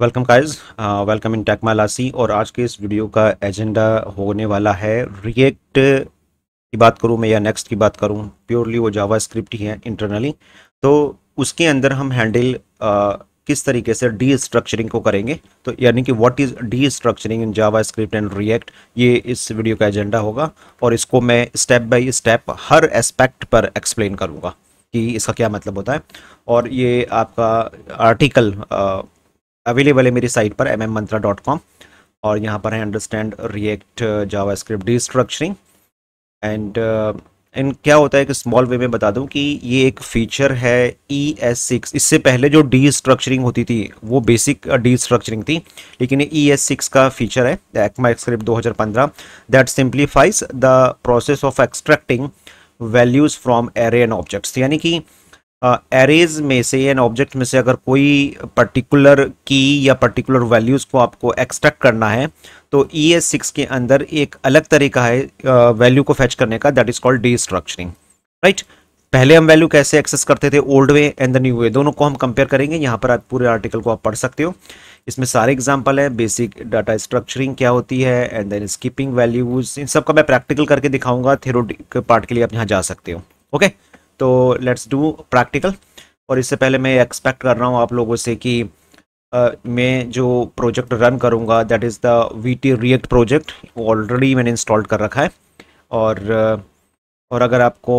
Welcome काइज welcome in मालासी और आज के इस वीडियो का एजेंडा होने वाला है रिएक्ट की बात करूं मैं या नेक्स्ट की बात करूं प्योरली वो जावा स्क्रिप्ट ही है इंटरनली तो उसके अंदर हम हैंडल uh, किस तरीके से डी स्ट्रक्चरिंग को करेंगे तो यानी कि what is destructuring in JavaScript and React ये इस वीडियो का एजेंडा होगा और इसको मैं स्टेप बाई स्टेप हर एस्पेक्ट पर एक्सप्लेन करूँगा कि इसका क्या मतलब होता है और ये आपका आर्टिकल अवेलेबल है मेरी साइट पर एम मंत्रा डॉट कॉम और यहाँ पर है understand React JavaScript structuring and in क्या होता है कि स्मॉल वे में बता दूं कि ये एक फीचर है ई एस सिक्स इससे पहले जो डी स्ट्रक्चरिंग होती थी वो बेसिक डी स्ट्रक्चरिंग थी लेकिन ई एस सिक्स का फीचर है ECMAScript 2015 that simplifies the process of extracting values from array and objects यानी कि एरेज uh, में से एन ऑब्जेक्ट में से अगर कोई पर्टिकुलर की या पर्टिकुलर वैल्यूज़ को आपको एक्सट्रैक्ट करना है तो ई एस सिक्स के अंदर एक अलग तरीका है वैल्यू uh, को फैच करने का that is called destructuring right पहले हम वैल्यू कैसे एक्सेस करते थे old way and the new way दोनों को हम कंपेयर करेंगे यहाँ पर आप पूरे आर्टिकल को आप पढ़ सकते हो इसमें सारे एग्जाम्पल है बेसिक डाटा स्ट्रक्चरिंग क्या होती है एंड देन स्कीपिंग वैल्यूज इन सब का मैं प्रैक्टिकल करके दिखाऊंगा थेरोटिक पार्ट के लिए आप यहाँ जा सकते हो ओके okay? तो लेट्स डू प्रैक्टिकल और इससे पहले मैं एक्सपेक्ट कर रहा हूँ आप लोगों से कि Uh, मैं जो प्रोजेक्ट रन करूँगा that is the Vite React project already मैंने इंस्टॉल कर रखा है और और अगर आपको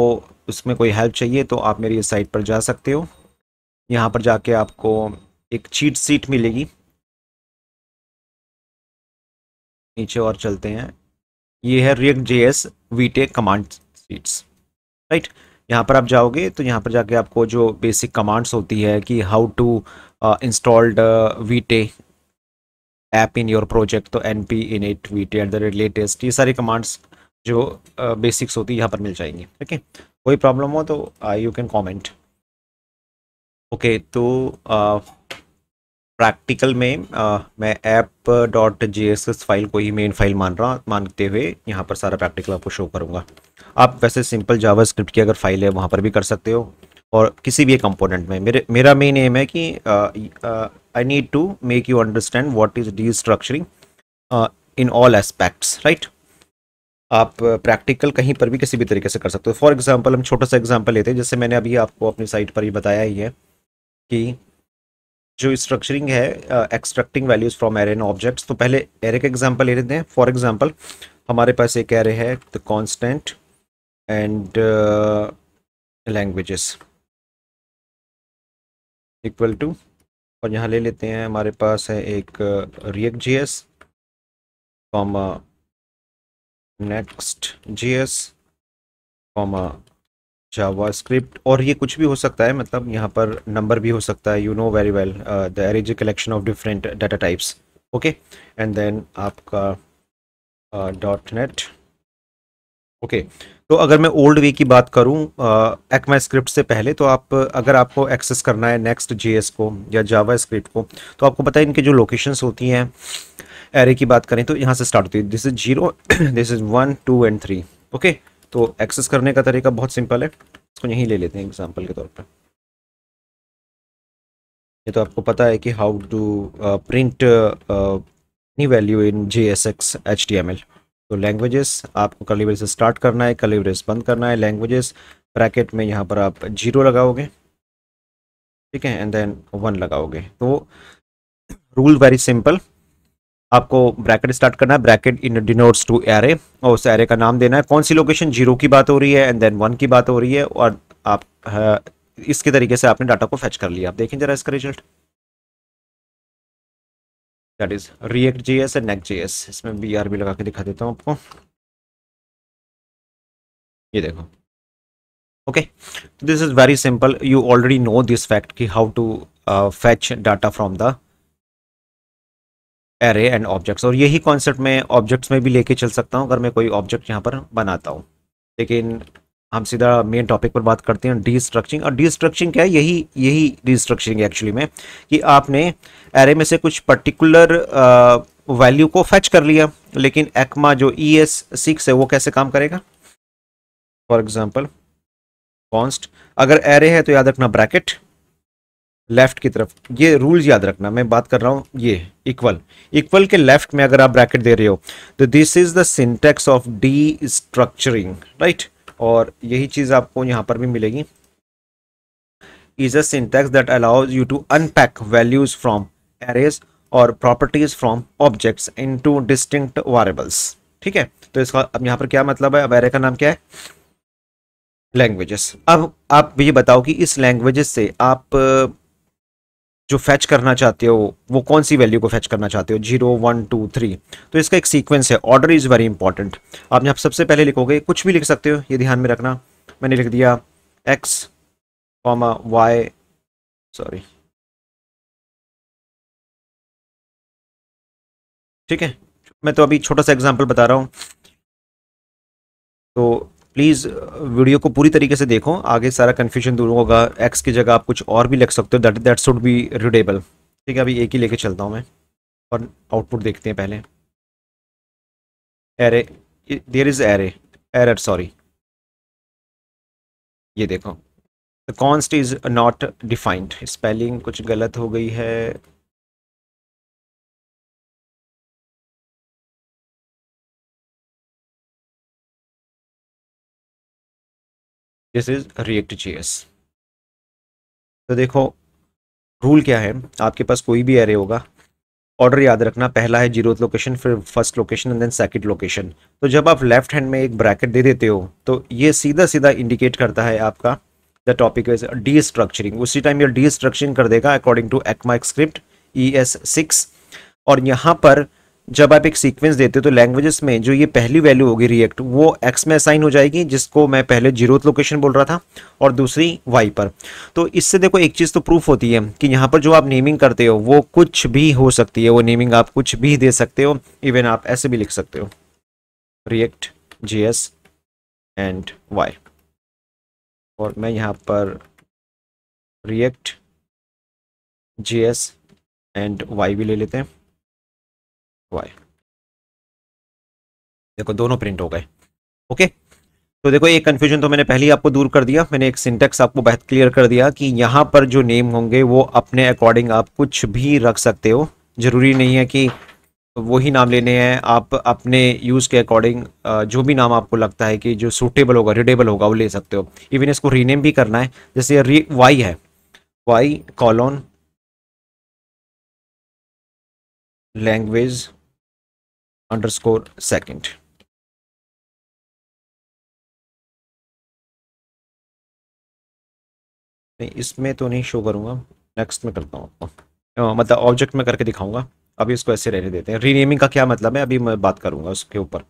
उसमें कोई हेल्प चाहिए तो आप मेरी साइट पर जा सकते हो यहाँ पर जाके आपको एक चीट सीट मिलेगी नीचे और चलते हैं ये है React J S Vite command sheets right यहाँ पर आप जाओगे तो यहाँ पर जाके आपको जो बेसिक कमांड्स होती है कि how to installed Vite app in your project तो N P init Vite at the rate latest ये सारी कमांड्स जो बेसिक्स uh, होती है यहाँ पर मिल जाएंगी ठीक है कोई प्रॉब्लम हो तो I you can comment okay तो प्रैक्टिकल uh, में uh, मैं ऐप डॉट एस फाइल को ही मेन फाइल मान रहा मानते हुए यहाँ पर सारा प्रैक्टिकल आपको शो करूँगा आप वैसे सिंपल जावा स्क्रिप्ट की अगर फाइल है वहाँ पर भी कर सकते हो और किसी भी कंपोनेंट में मेरे मेरा मेन एम है कि I need to make you understand what is destructuring in all aspects right आप प्रैक्टिकल कहीं पर भी किसी भी तरीके से कर सकते हो फॉर एग्जाम्पल हम छोटा सा एग्जाम्पल लेते हैं जैसे मैंने अभी आपको अपनी साइट पर ही बताया ही है कि जो स्ट्रक्चरिंग है extracting values from array in objects तो पहले एरे का एग्जांपल ले लेते हैं फॉर एग्जांपल हमारे पास एक एरे है the constant and uh, languages equal to और यहाँ ले लेते हैं हमारे पास है एक React J S comma next J S comma JavaScript और ये कुछ भी हो सकता है मतलब यहाँ पर नंबर भी हो सकता है you know very well the arrays collection of different data types okay and then आपका डॉट नेट ओके तो अगर मैं ओल्ड वे की बात करूं एक्मा स्क्रिप्ट से पहले तो आप अगर आपको एक्सेस करना है नेक्स्ट जेएस को या जावा स्क्रिप्ट को तो आपको पता है इनके जो लोकेशंस होती हैं एरे की बात करें तो यहाँ से स्टार्ट होती है this is zero this is one two and three okay तो एक्सेस करने का तरीका बहुत सिंपल है इसको यहीं ले लेते हैं एग्जाम्पल के तौर पर ये तो आपको पता है कि how to print any value in J S X H D M L तो लैंग्वेजेस आपको कलीवरी स्टार्ट करना है कलीवरी बंद करना है लैंग्वेजेस ब्रैकेट में यहाँ पर आप जीरो लगाओगे ठीक है एंड देन वन लगाओगे तो रूल वेरी सिंपल आपको ब्रैकेट स्टार्ट करना है bracket in denotes to array और उस एरे का नाम देना है कौन सी लोकेशन जीरो की बात हो रही है एंड देन वन की बात हो रही है और आप हाँ, इसके तरीके से आपने डाटा को फैच कर लिया आप देखें जरा इसका result that is React J S and next J S इसमें बी आर भी लगा के दिखा देता हूँ आपको ये देखो okay this is very simple you already know this fact कि how to fetch data from the array and objects और यही कॉन्सेप्ट में ऑब्जेक्ट्स में भी लेके चल सकता हूँ अगर मैं कोई ऑब्जेक्ट यहाँ पर बनाता हूँ लेकिन हम सीधा मेन टॉपिक पर बात करते हैं डिस्ट्रक्चरिंग और डिस्ट्रक्चरिंग क्या है यही यही है एक्चुअली में कि आपने एरे में से कुछ पर्टिकुलर वैल्यू को फैच कर लिया लेकिन एक्मा जो ई एस सिक्स है वो कैसे काम करेगा फॉर एग्जाम्पल कॉन्स्ट अगर एरे है तो याद रखना ब्रैकेट लेफ्ट की तरफ ये रूल्स याद रखना मैं बात कर रहा हूँ ये इक्वल इक्वल के लेफ्ट में अगर आप ब्रैकेट दे रहे हो तो this is the syntax of destructuring right और यही चीज़ आपको यहाँ पर भी मिलेगी is a syntax that allows you to unpack values from arrays और properties from objects into distinct variables ठीक है तो इसका अब यहाँ पर क्या मतलब है अब एरे का नाम क्या है लैंग्वेजेस अब आप ये बताओ कि इस लैंग्वेजेस से आप जो फैच करना चाहते हो वो कौन सी वैल्यू को फैच करना चाहते हो जीरो वन टू थ्री तो इसका एक सीक्वेंस है ऑर्डर इज़ वेरी इंपॉर्टेंट आप यहाँ सबसे पहले लिखोगे कुछ भी लिख सकते हो ये ध्यान में रखना मैंने लिख दिया एक्स कॉमा वाई सॉरी ठीक है मैं तो अभी छोटा सा एग्जांपल बता रहा हूँ तो प्लीज़ वीडियो uh, को पूरी तरीके से देखो आगे सारा कन्फ्यूजन दूर होगा एक्स की जगह आप कुछ और भी लिख सकते हो that that should be readable ठीक है अभी एक ही लेके चलता हूँ मैं और आउटपुट देखते हैं पहले array there is array error sorry ये देखो the const is not defined spelling कुछ गलत हो गई है दिस इज रिएक्ट जेएस तो देखो रूल क्या है आपके पास कोई भी एरे होगा ऑर्डर याद रखना पहला है जीरोथ लोकेशन फिर first location and then second location तो जब आप लेफ्ट हैंड में एक ब्रैकेट दे देते हो तो ये सीधा सीधा इंडिकेट करता है आपका the topic is destructuring उसी टाइम ये डी स्ट्रक्चरिंग कर देगा according to ECMAScript E S six और यहाँ पर जब आप एक सीक्वेंस देते हो तो लैंग्वेजेस में जो ये पहली वैल्यू होगी रिएक्ट वो एक्स में असाइन हो जाएगी जिसको मैं पहले जीरोथ लोकेशन बोल रहा था और दूसरी वाई पर तो इससे देखो एक चीज़ तो प्रूफ होती है कि यहाँ पर जो आप नेमिंग करते हो वो कुछ भी हो सकती है वो नेमिंग आप कुछ भी दे सकते हो इवन आप ऐसे भी लिख सकते हो React J S and Y और मैं यहाँ पर React J S and Y भी ले लेते हैं वाई देखो दोनों प्रिंट हो गए ओके तो देखो एक कन्फ्यूजन तो मैंने पहले ही आपको दूर कर दिया मैंने एक सिंटेक्स आपको बहुत क्लियर कर दिया कि यहाँ पर जो नेम होंगे वो अपने अकॉर्डिंग आप कुछ भी रख सकते हो ज़रूरी नहीं है कि वही नाम लेने हैं आप अपने यूज़ के अकॉर्डिंग जो भी नाम आपको लगता है कि जो सूटेबल होगा रिडेबल होगा वो ले सकते हो इवन इसको रीनेम भी करना है जैसे री वाई है Y colon language underscore second. नहीं इसमें तो नहीं शो करूंगा नेक्स्ट में करता हूँ मतलब ऑब्जेक्ट में करके दिखाऊंगा अभी इसको ऐसे रहने देते हैं रीनेमिंग का क्या मतलब है अभी मैं बात करूंगा उसके ऊपर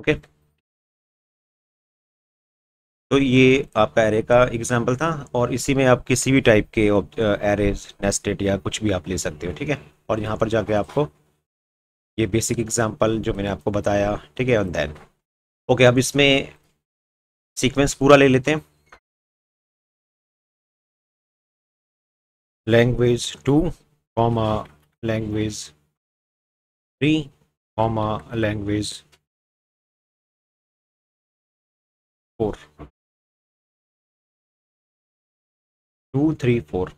ओके okay. तो ये आपका एरे का एग्जाम्पल था और इसी में आप किसी भी टाइप के एरे नेस्टेड या कुछ भी आप ले सकते हो ठीक है और यहाँ पर जाके आपको ये बेसिक एग्जाम्पल जो मैंने आपको बताया ठीक है ऑन देन ओके अब इसमें सीक्वेंस पूरा ले लेते हैं language two comma language three comma language four two three four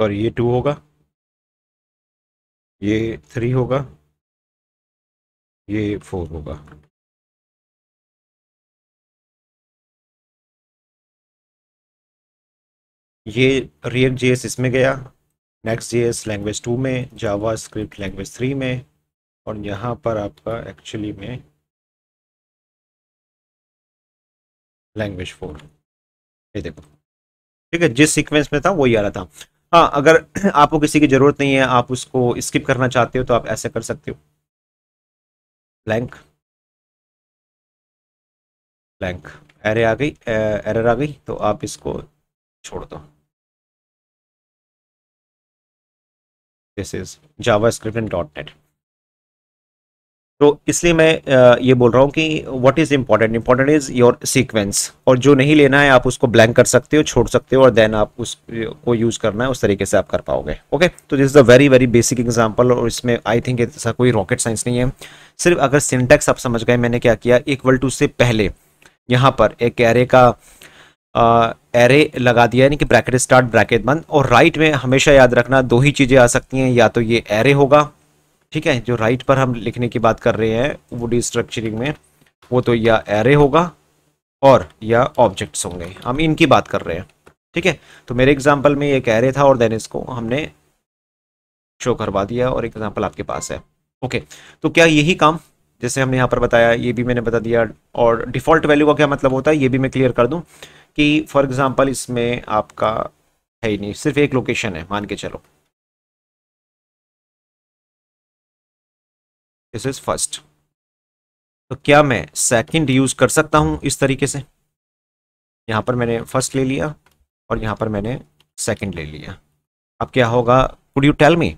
और ये टू होगा ये थ्री होगा ये फोर होगा ये रिएक्ट जे इसमें गया नेक्स्ट जे लैंग्वेज टू में जावा स्क्रिप्ट लैंग्वेज थ्री में और यहाँ पर आपका एक्चुअली में लैंग्वेज फोर ये देखो ठीक है जिस सीक्वेंस में था वही आ रहा था हाँ अगर आपको किसी की ज़रूरत नहीं है आप उसको स्किप करना चाहते हो तो आप ऐसे कर सकते हो ब्लैंक ब्लैंक एरे आ गई एरर आ गई तो आप इसको छोड़ दो this is JavaScript dot net तो इसलिए मैं ये बोल रहा हूँ कि what is important important is your sequence और जो नहीं लेना है आप उसको ब्लैंक कर सकते हो छोड़ सकते हो और देन आप उसको यूज़ करना है उस तरीके से आप कर पाओगे ओके तो this is a very very basic example और इसमें आई थिंक ऐसा कोई रॉकेट साइंस नहीं है सिर्फ अगर सिंटेक्स आप समझ गए मैंने क्या किया इक्वल टू से पहले यहाँ पर एक कैरे का एरे लगा दिया यानी कि ब्रैकेट स्टार्ट ब्रैकेट बंद और राइट में हमेशा याद रखना दो ही चीज़ें आ सकती हैं या तो ये एरे होगा ठीक है जो राइट पर हम लिखने की बात कर रहे हैं वो डिस्ट्रक्चरिंग में वो तो या एरे होगा और या ऑब्जेक्ट्स होंगे हम इनकी बात कर रहे हैं ठीक है तो मेरे एग्जाम्पल में एक एरे था और देन इसको हमने शो करवा दिया और एग्जाम्पल आपके पास है ओके तो क्या यही काम जैसे हमने यहाँ पर बताया ये भी मैंने बता दिया और डिफ़ॉल्ट वैल्यू का क्या मतलब होता है ये भी मैं क्लियर कर दूँ कि फॉर एग्ज़ाम्पल इसमें आपका है ही नहीं सिर्फ एक लोकेशन है मान के चलो दिस इज़ फर्स्ट तो क्या मैं सेकंड यूज़ कर सकता हूं इस तरीके से यहां पर मैंने फर्स्ट ले लिया और यहां पर मैंने सेकंड ले लिया अब क्या होगा could you tell me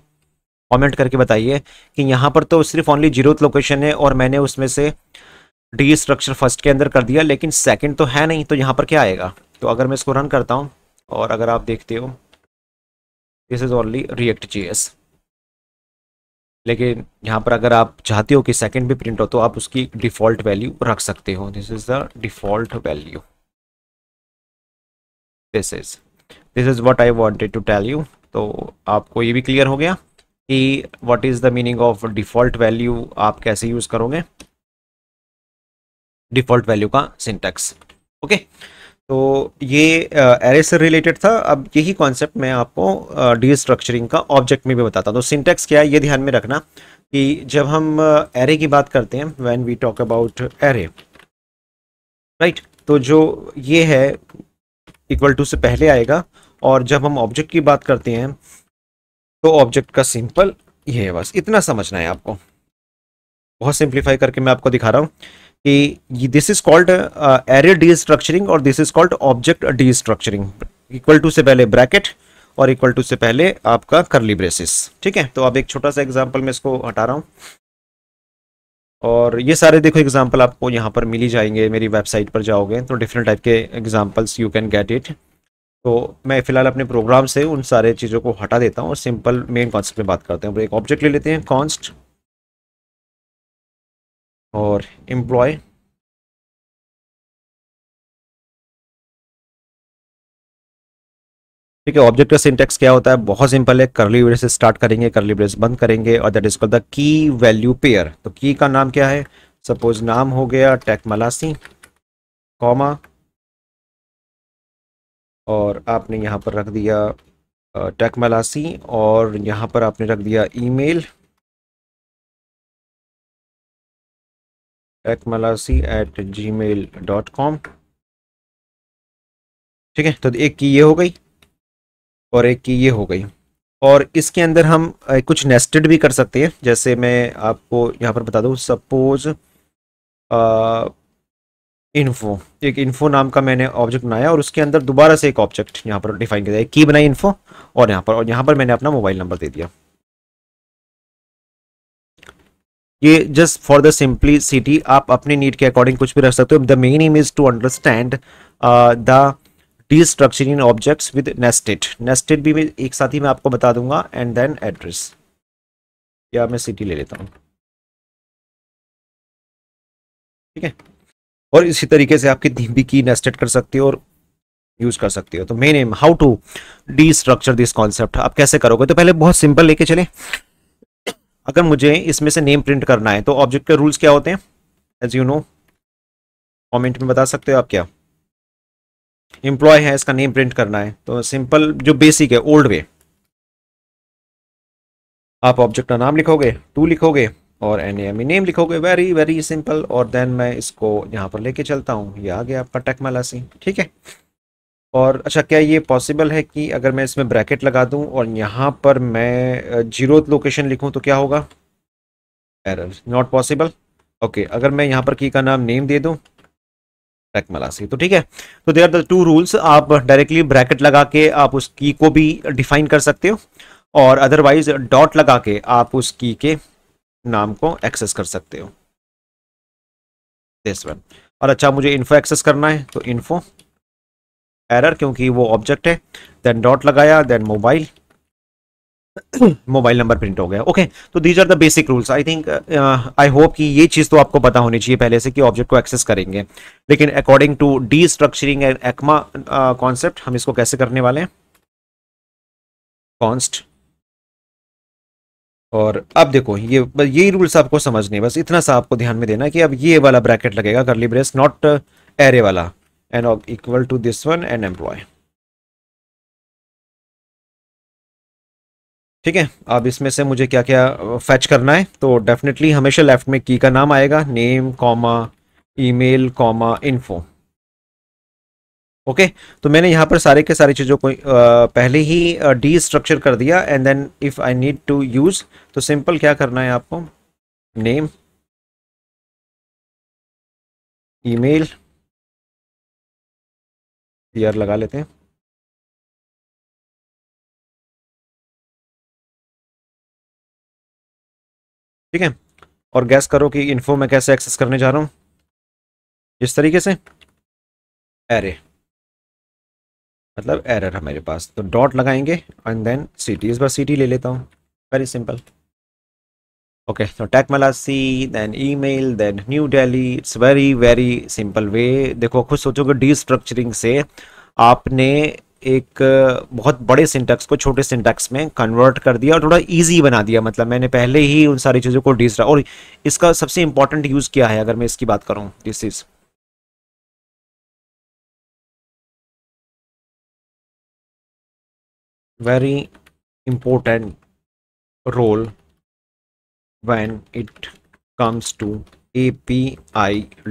comment करके बताइए कि यहाँ पर तो सिर्फ ओनली जीरोथ लोकेशन है और मैंने उसमें से डी स्ट्रक्चर फर्स्ट के अंदर कर दिया लेकिन सेकंड तो है नहीं तो यहाँ पर क्या आएगा तो अगर मैं इसको रन करता हूँ और अगर आप देखते हो this is only React J लेकिन यहाँ पर अगर आप चाहते हो कि सेकंड भी प्रिंट हो तो आप उसकी डिफ़ॉल्ट वैल्यू रख सकते हो this is the default value this is this is what I wanted to tell you तो आपको ये भी क्लियर हो गया कि what is the meaning of default value आप कैसे यूज़ करोगे डिफ़ॉल्ट वैल्यू का सिंटेक्स ओके तो ये एरे uh, से रिलेटेड था अब यही कॉन्सेप्ट मैं आपको डी uh, स्ट्रक्चरिंग का ऑब्जेक्ट में भी बताता हूँ तो सिंटेक्स क्या है ये ध्यान में रखना कि जब हम एरे uh, की बात करते हैं when we talk about array right तो जो ये है इक्वल टू से पहले आएगा और जब हम ऑब्जेक्ट की बात करते हैं तो ऑब्जेक्ट का सिंपल ये है बस इतना समझना है आपको बहुत सिंप्लीफाई करके मैं आपको दिखा रहा हूँ कि this is called array destructuring और this is called object destructuring equal to से पहले ब्रैकेट और इक्वल टू से पहले आपका करली ब्रेसिस ठीक है तो अब एक छोटा सा एग्जाम्पल मैं इसको हटा रहा हूँ और ये सारे देखो एग्जाम्पल आपको यहाँ पर मिली जाएंगे मेरी वेबसाइट पर जाओगे तो डिफरेंट टाइप के examples you can get it तो मैं फिलहाल अपने प्रोग्राम से उन सारे चीज़ों को हटा देता हूँ और सिंपल मेन कॉन्सेप्ट में बात करते हैं एक ऑब्जेक्ट ले लेते हैं कॉन्स्ट और एम्प्लॉय ठीक है ऑब्जेक्ट का सिंटेक्स क्या होता है बहुत सिंपल है करली ब्रेस स्टार्ट करेंगे करली ब्रेस बंद करेंगे और that is called the key value pair तो की का नाम क्या है सपोज नाम हो गया टेक मलासी कॉमा और आपने यहाँ पर रख दिया मलासी और यहाँ पर आपने रख दिया ईमेल टेकमलासी at gmail dot com ठीक है तो एक की ये हो गई और एक की ये हो गई और इसके अंदर हम कुछ नेस्टेड भी कर सकते हैं जैसे मैं आपको यहाँ पर बता दूँ सपोज़ इन्फो एक इन्फो नाम का मैंने ऑब्जेक्ट बनाया और उसके अंदर दोबारा से एक ऑब्जेक्ट यहाँ पर डिफाइन किया की बनाई इन्फो और यहाँ पर और यहाँ पर मैंने अपना मोबाइल नंबर दे दिया ये just for the simplicity आप अपनी नीड के अकॉर्डिंग कुछ भी रख सकते हो the main aim is to understand the structure in objects with nested nested भी मैं एक साथ ही मैं आपको बता दूंगा एंड देन एड्रेस या मैं सिटी ले लेता हूँ ठीक है और इसी तरीके से आपकी भी की नेस्टेड कर सकते हो और यूज कर सकते हो तो main aim how to destructure this concept आप कैसे करोगे तो पहले बहुत सिंपल लेके चले अगर मुझे इसमें से नेम प्रिंट करना है तो ऑब्जेक्ट के रूल्स क्या होते हैं एज यू नो कमेंट में बता सकते हो आप क्या एम्प्लॉय है इसका नेम प्रिंट करना है तो सिंपल जो बेसिक है ओल्ड वे आप ऑब्जेक्ट का नाम लिखोगे टू लिखोगे और एन एम ई नेम लिखोगे वेरी वेरी सिंपल और देन मैं इसको यहाँ पर लेके चलता हूँ ये आ गया आपका टेकमाला सिंह ठीक है और अच्छा क्या ये पॉसिबल है कि अगर मैं इसमें ब्रैकेट लगा दूँ और यहाँ पर मैं जीरो लोकेशन लिखूँ तो क्या होगा एरर नॉट पॉसिबल ओके अगर मैं यहाँ पर की का नाम नेम दे दूँ टेकमाला तो ठीक है तो they are the two rules आप डायरेक्टली ब्रैकेट लगा के आप उस की को भी डिफाइन कर सकते हो और अदरवाइज डॉट लगा के आप उस की के नाम को एक्सेस कर सकते हो दिस वन और अच्छा मुझे इन्फो एक्सेस करना है तो इन्फो एरर क्योंकि वो ऑब्जेक्ट है देन डॉट लगाया then mobile mobile number print हो गया ओके okay, तो these are the basic rules I think I hope कि ये चीज़ तो आपको पता होनी चाहिए पहले से कि ऑब्जेक्ट को एक्सेस करेंगे लेकिन according to destructuring and ECMA concept हम इसको कैसे करने वाले हैं कॉन्स्ट और अब देखो ये यही रूल्स आपको समझने बस इतना सा आपको ध्यान में देना कि अब ये वाला ब्रैकेट लगेगा करली ब्रेस नॉट एरे वाला an equal to this one an employ ठीक है अब इसमें से मुझे क्या क्या फैच करना है तो डेफिनेटली हमेशा लेफ्ट में की का नाम आएगा name comma email comma info okay okay? तो मैंने यहाँ पर सारे के सारी चीज़ों को पहले ही डी स्ट्रक्चर कर दिया and then if I need to use तो सिंपल क्या करना है आपको नेम ईमेल यार लगा लेते हैं ठीक है और गैस करो कि इन्फो मैं कैसे एक्सेस करने जा रहा हूँ इस तरीके से अरे मतलब एरर है मेरे पास तो डॉट लगाएंगे एंड देन सिटी इस बार सिटी ले लेता हूँ वेरी सिंपल ओके तो टेकमला सी then email then new Delhi it's very very simple way देखो खुद सोचोगे डी स्ट्रक्चरिंग से आपने एक बहुत बड़े सिंटेक्स को छोटे सिंटेक्स में कन्वर्ट कर दिया और थोड़ा इजी बना दिया मतलब मैंने पहले ही उन सारी चीज़ों को डिस्ट्रा और इसका सबसे इंपॉर्टेंट यूज़ किया है अगर मैं इसकी बात करूँ this is very important role when it comes to API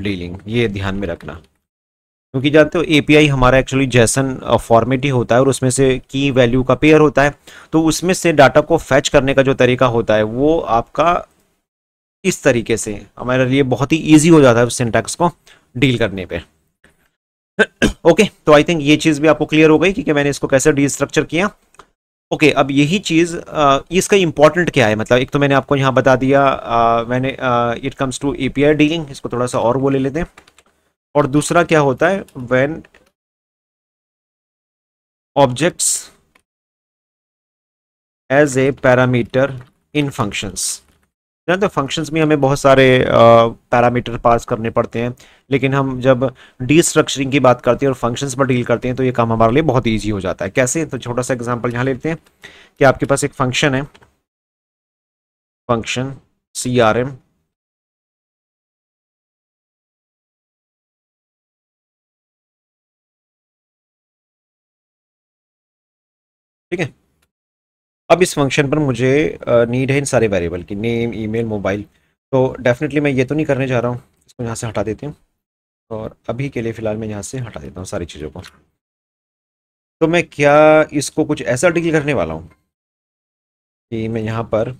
dealing ये ध्यान में रखना क्योंकि जानते हो एपीआई हमारा एक्चुअली जैसन फॉर्मेट ही होता है और उसमें से की वैल्यू का पेयर होता है तो उसमें से डाटा को फैच करने का जो तरीका होता है वो आपका इस तरीके से हमारे लिए बहुत ही ईजी हो जाता है उस सिंटैक्स को डील करने पर ओके okay, तो आई थिंक ये चीज़ भी आपको क्लियर हो गई कि, मैंने इसको कैसे डीस्ट्रक्चर किया ओके okay, अब यही चीज़ इसका इम्पॉर्टेंट क्या है मतलब एक तो मैंने आपको यहाँ बता दिया मैंने it comes to API dealing इसको थोड़ा सा और वो ले लेते हैं और दूसरा क्या होता है when objects as a parameter in functions जानते हैं फंक्शंस में हमें बहुत सारे पैरामीटर पास करने पड़ते हैं लेकिन हम जब डी स्ट्रक्चरिंग की बात करते हैं और फंक्शंस पर डील करते हैं तो ये काम हमारे लिए बहुत ईजी हो जाता है कैसे तो छोटा सा एग्जाम्पल यहाँ लेते हैं कि आपके पास एक फंक्शन है फंक्शन सी आर एम ठीक है अब इस फंक्शन पर मुझे नीड है इन सारे वेरिएबल की नेम ईमेल मोबाइल तो डेफिनेटली मैं ये तो नहीं करने जा रहा हूँ इसको यहाँ से हटा देती हूँ और अभी के लिए फ़िलहाल मैं यहाँ से हटा देता हूँ सारी चीज़ों को तो मैं क्या इसको कुछ ऐसा डील करने वाला हूँ कि मैं यहाँ पर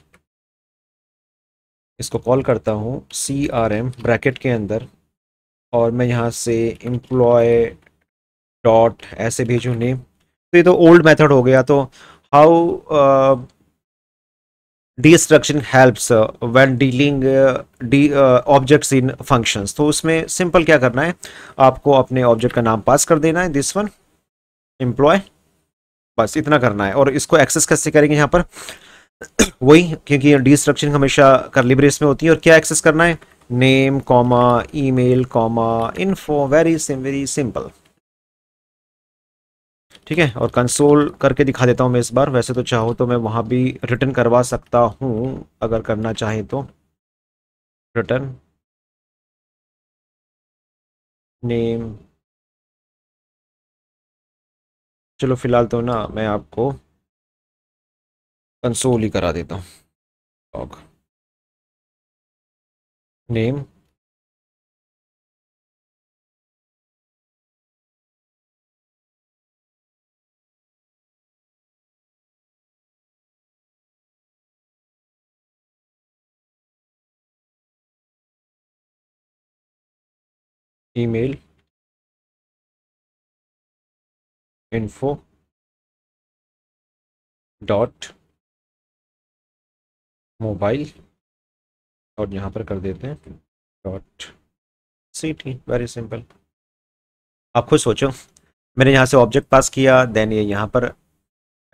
इसको कॉल करता हूँ सी आर एम ब्रैकेट के अंदर और मैं यहाँ से एम्प्लॉय डॉट ऐसे भेजूँ नेम तो ये तो ओल्ड मेथड हो गया तो how uh, destruction helps uh, when dealing uh, de, uh, objects in functions तो उसमें सिंपल क्या करना है आपको अपने ऑब्जेक्ट का नाम पास कर देना है दिस वन एम्प्लॉय बस इतना करना है और इसको एक्सेस कैसे करेंगे यहाँ पर वही क्योंकि डिस्ट्रक्शन हमेशा करली ब्रेस में होती है और क्या एक्सेस करना है name comma email comma info very very simple ठीक है और कंसोल करके दिखा देता हूँ मैं इस बार वैसे तो चाहो तो मैं वहाँ भी रिटर्न करवा सकता हूँ अगर करना चाहे तो रिटर्न नेम चलो फिलहाल तो ना मैं आपको कंसोल ही करा देता हूँ name email info dot mobile और यहाँ पर कर देते हैं dot city very simple आप खुद सोचो मैंने यहाँ से ऑब्जेक्ट पास किया देन ये यहाँ पर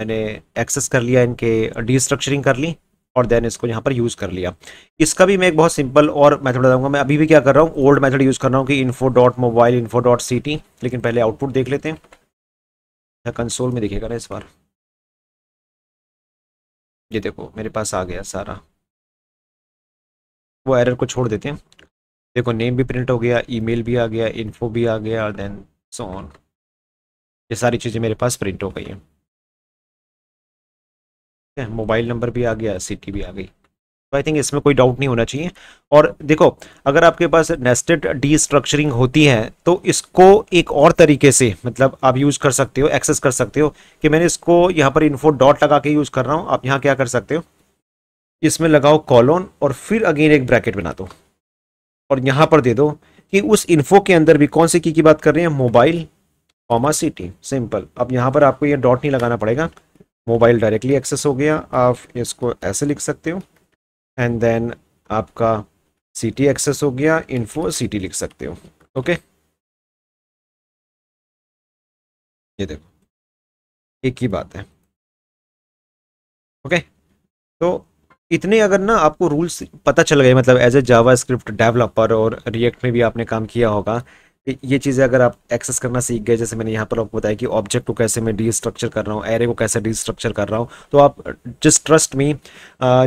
मैंने एक्सेस कर लिया इनके डिस्ट्रक्चरिंग कर ली और देन इसको यहाँ पर यूज़ कर लिया इसका भी मैं एक बहुत सिंपल और मेथड बताऊंगा मैं अभी भी क्या कर रहा हूँ ओल्ड मैथड यूज़ कर रहा हूँ कि info dot mobile info dot T लेकिन पहले आउटपुट देख लेते हैं कंसोल में दिखेगा ना इस बार ये देखो मेरे पास आ गया सारा वो एरर को छोड़ देते हैं देखो नेम भी प्रिंट हो गया ईमेल भी आ गया इन्फो भी आ गया देन सो ऑन ये सारी चीज़ें मेरे पास प्रिंट हो गई हैं ठीक है मोबाइल नंबर भी आ गया सिटी भी आ गई तो आई थिंक इसमें कोई डाउट नहीं होना चाहिए और देखो अगर आपके पास नेस्टेड डी स्ट्रक्चरिंग होती है तो इसको एक और तरीके से मतलब आप यूज़ कर सकते हो एक्सेस कर सकते हो कि मैंने इसको यहाँ पर इन्फो डॉट लगा के यूज़ कर रहा हूँ आप यहाँ क्या कर सकते हो इसमें लगाओ कॉलोन और फिर अगेन एक ब्रैकेट बना दो और यहाँ पर दे दो कि उस इन्फो के अंदर भी कौन सी की की बात कर रहे हैं मोबाइल कॉमा सिटी सिंपल अब यहाँ पर आपको ये डॉट नहीं लगाना पड़ेगा मोबाइल डायरेक्टली एक्सेस हो गया आप इसको ऐसे लिख सकते हो एंड देन आपका सी एक्सेस हो गया इन्फो सी लिख सकते हो ओके ये देखो एक ही बात है ओके तो इतने अगर ना आपको रूल्स पता चल गए मतलब as a JavaScript developer और रिएक्ट में भी आपने काम किया होगा ये चीज़ें अगर आप एक्सेस करना सीख गए जैसे मैंने यहाँ पर आपको बताया कि ऑब्जेक्ट को कैसे मैं डीस्ट्रक्चर कर रहा हूँ एरे को कैसे डीस्ट्रक्चर कर रहा हूँ तो आप जस्ट ट्रस्ट मी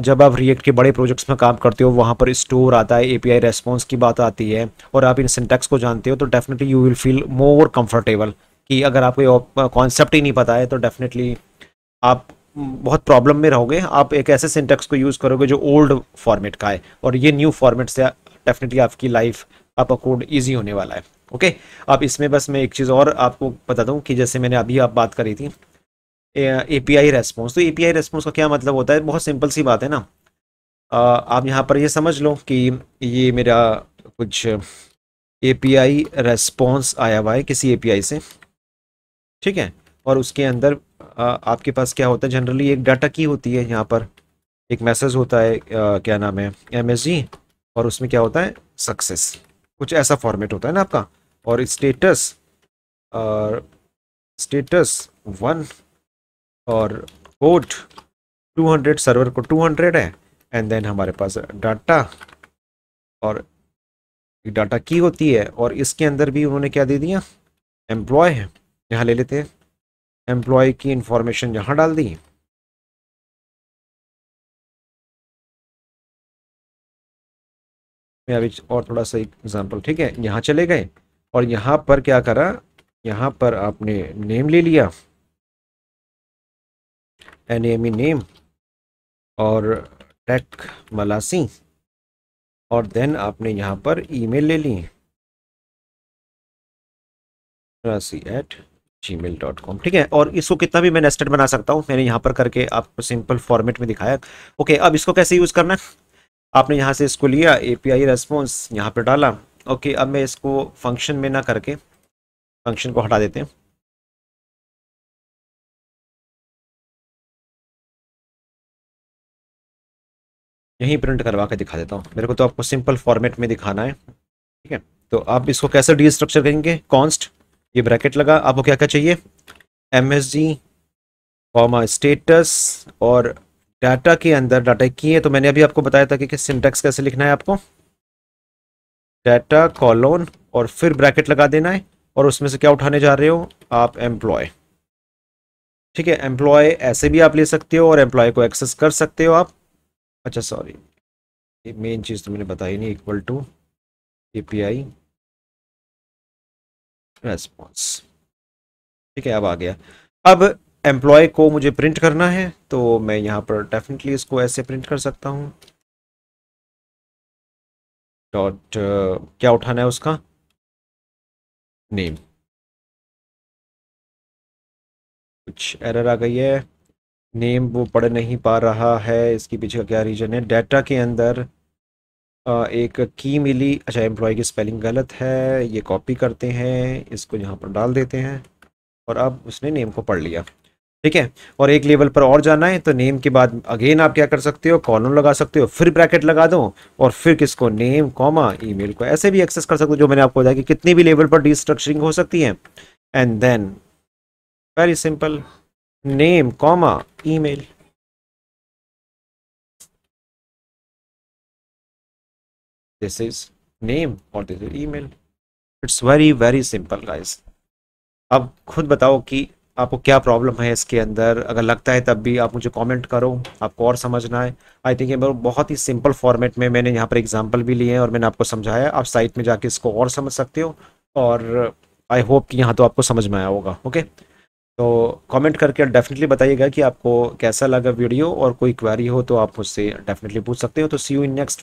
जब आप रिएक्ट के बड़े प्रोजेक्ट्स में काम करते हो वहाँ पर स्टोर आता है एपीआई रेस्पॉन्स की बात आती है और आप इन सिंटेक्स को जानते हो तो definitely you will feel more comfortable कि अगर आपको कॉन्सेप्ट ही नहीं पता है तो डेफिनेटली आप बहुत प्रॉब्लम में रहोगे आप एक ऐसे सिंटेक्स को यूज़ करोगे जो ओल्ड फॉर्मेट का है और ये न्यू फॉर्मेट से डेफिनेटली आपकी लाइफ आपका कोड ईजी होने वाला है ओके अब इसमें बस मैं एक चीज़ और आपको बता दूँ कि जैसे मैंने अभी आप बात करी थी ए पी आई रेस्पॉन्स तो ए पी आई रेस्पॉन्स का क्या मतलब होता है बहुत सिंपल सी बात है ना आ, आप यहाँ पर ये यह समझ लो कि ये मेरा कुछ ए पी आई रेस्पॉन्स आया हुआ है किसी ए पी आई से ठीक है और उसके अंदर आ, आपके पास क्या होता है जनरली एक डाटा की होती है यहाँ पर एक मैसेज होता है आ, क्या नाम है एम एस जी और उसमें क्या होता है सक्सेस कुछ ऐसा फॉर्मेट होता है ना आपका और स्टेटस स्टेटस वन और कोड 200 सर्वर को 200 है एंड देन हमारे पास डाटा और डाटा की होती है और इसके अंदर भी उन्होंने क्या दे दिया एम्प्लॉय है यहाँ ले लेते हैं एम्प्लॉय की इंफॉर्मेशन यहाँ डाल दी मैं अभी और थोड़ा सा एग्जांपल ठीक है यहाँ चले गए और यहाँ पर क्या करा यहाँ पर आपने नेम ले लिया एन एम ई नेम और टेक मलासी और देन आपने यहाँ पर ईमेल ले ली मलासी at gmail dot com ठीक है और इसको कितना भी मैं नेस्टेड बना सकता हूँ मैंने यहाँ पर करके आपको सिंपल फॉर्मेट में दिखाया ओके अब इसको कैसे यूज़ करना है आपने यहाँ से इसको लिया ए पी आई रेस्पॉन्स यहाँ पर डाला ओके अब मैं इसको फंक्शन में ना करके फंक्शन को हटा देते हैं यहीं प्रिंट करवा के दिखा देता हूँ मेरे को तो आपको सिंपल फॉर्मेट में दिखाना है ठीक है तो आप इसको कैसे डी स्ट्रक्चर करेंगे कॉन्स्ट ये ब्रैकेट लगा आपको क्या क्या चाहिए M S G comma status और डाटा के अंदर डाटा की है तो मैंने अभी आपको बताया था कि, कि सिंटेक्स कैसे लिखना है आपको डाटा कॉलोन और फिर ब्रैकेट लगा देना है और उसमें से क्या उठाने जा रहे हो आप एम्प्लॉय ठीक है एम्प्लॉय ऐसे भी आप ले सकते हो और एम्प्लॉय को एक्सेस कर सकते हो आप अच्छा सॉरी ये मेन चीज़ तो मैंने बताई नहीं equal to A P I response ठीक है अब आ गया अब एम्प्लॉय को मुझे प्रिंट करना है तो मैं यहाँ पर डेफिनेटली इसको ऐसे प्रिंट कर सकता हूँ डॉट uh, क्या उठाना है उसका नेम कुछ एरर आ गई है नेम वो पढ़ नहीं पा रहा है इसके पीछे का क्या रीज़न है डाटा के अंदर एक की मिली अच्छा एम्प्लॉय की स्पेलिंग गलत है ये कॉपी करते हैं इसको यहाँ पर डाल देते हैं और अब उसने नेम को पढ़ लिया ठीक है और एक लेवल पर और जाना है तो नेम के बाद अगेन आप क्या कर सकते हो कॉलम लगा सकते हो फिर ब्रैकेट लगा दो और फिर किसको नेम कॉमा ईमेल को ऐसे भी एक्सेस कर सकते हो जो मैंने आपको बताया कि कितनी भी लेवल पर डिस्ट्रक्चरिंग हो सकती है and then very simple name comma email is name और this is email it's very very simple guys अब खुद बताओ कि आपको क्या प्रॉब्लम है इसके अंदर अगर लगता है तब भी आप मुझे कमेंट करो आपको और समझना है आई थिंक ये बहुत ही सिंपल फॉर्मेट में मैंने यहाँ पर एग्जांपल भी लिए हैं और मैंने आपको समझाया आप साइट में जाके इसको और समझ सकते हो और आई होप कि यहाँ तो आपको समझ में आया होगा ओके तो कमेंट करके डेफिनेटली बताइएगा कि आपको कैसा लगा वीडियो और कोई क्वेरी हो तो आप मुझसे डेफिनेटली पूछ सकते हो तो सी यू इन नेक्स्ट